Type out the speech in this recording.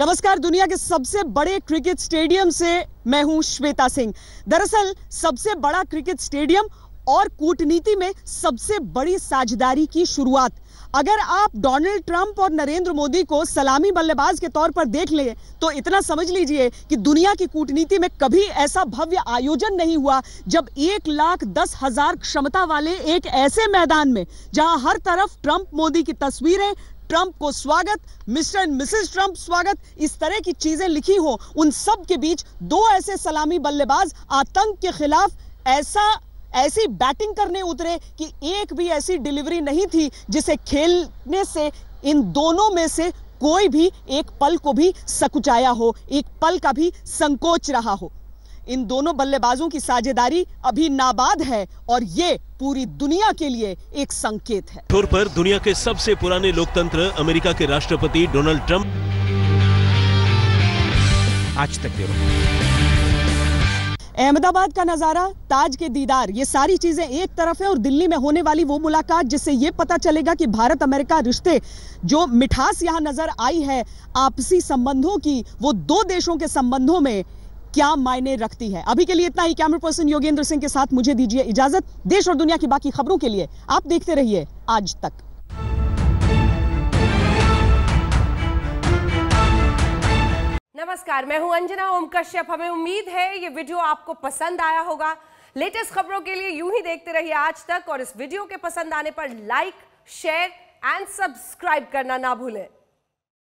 नमस्कार दुनिया के सबसे बड़े क्रिकेट स्टेडियम से मैं हूं श्वेता सिंह दरअसल सबसे बड़ा क्रिकेट स्टेडियम और कूटनीति में सबसे बड़ी साझेदारी की शुरुआत अगर आप डोनाल्ड ट्रंप और नरेंद्र मोदी को सलामी बल्लेबाज के तौर पर देख लें तो इतना समझ लीजिए कि दुनिया की कूटनीति में कभी ऐसा भव्य आयोजन नहीं हुआ जब एक लाख दस हजार क्षमता वाले एक ऐसे मैदान में जहां हर तरफ ट्रंप मोदी की तस्वीरें ट्रंप को स्वागत मिस्टर एंड मिसेस ट्रंप स्वागत इस तरह की चीजें लिखी हो उन सब के बीच दो ऐसे सलामी बल्लेबाज आतंक के खिलाफ ऐसा ऐसी बैटिंग करने उतरे कि एक भी ऐसी डिलीवरी नहीं थी जिसे खेलने से इन दोनों में से कोई भी एक पल को भी सकुचाया हो एक पल का भी संकोच रहा हो इन दोनों बल्लेबाजों की साझेदारी अभी नाबाद है और ये पूरी दुनिया के लिए एक संकेत है टूर पर दुनिया के सबसे पुराने लोकतंत्र अमेरिका के राष्ट्रपति डोनाल्ड ट्रंप आज तक अहमदाबाद का नज़ारा ताज के दीदार ये सारी चीज़ें एक तरफ है और दिल्ली में होने वाली वो मुलाकात जिससे ये पता चलेगा कि भारत अमेरिका रिश्ते जो मिठास यहां नज़र आई है आपसी संबंधों की वो दो देशों के संबंधों में क्या मायने रखती है अभी के लिए इतना ही कैमरा पर्सन योगेंद्र सिंह के साथ मुझे दीजिए इजाजत देश और दुनिया की बाकी खबरों के लिए आप देखते रहिए आज तक नमस्कार मैं हूं अंजना ओम कश्यप हमें उम्मीद है ये वीडियो आपको पसंद आया होगा लेटेस्ट खबरों के लिए यूं ही देखते रहिए आज तक और इस वीडियो के पसंद आने पर लाइक शेयर एंड सब्सक्राइब करना ना भूलें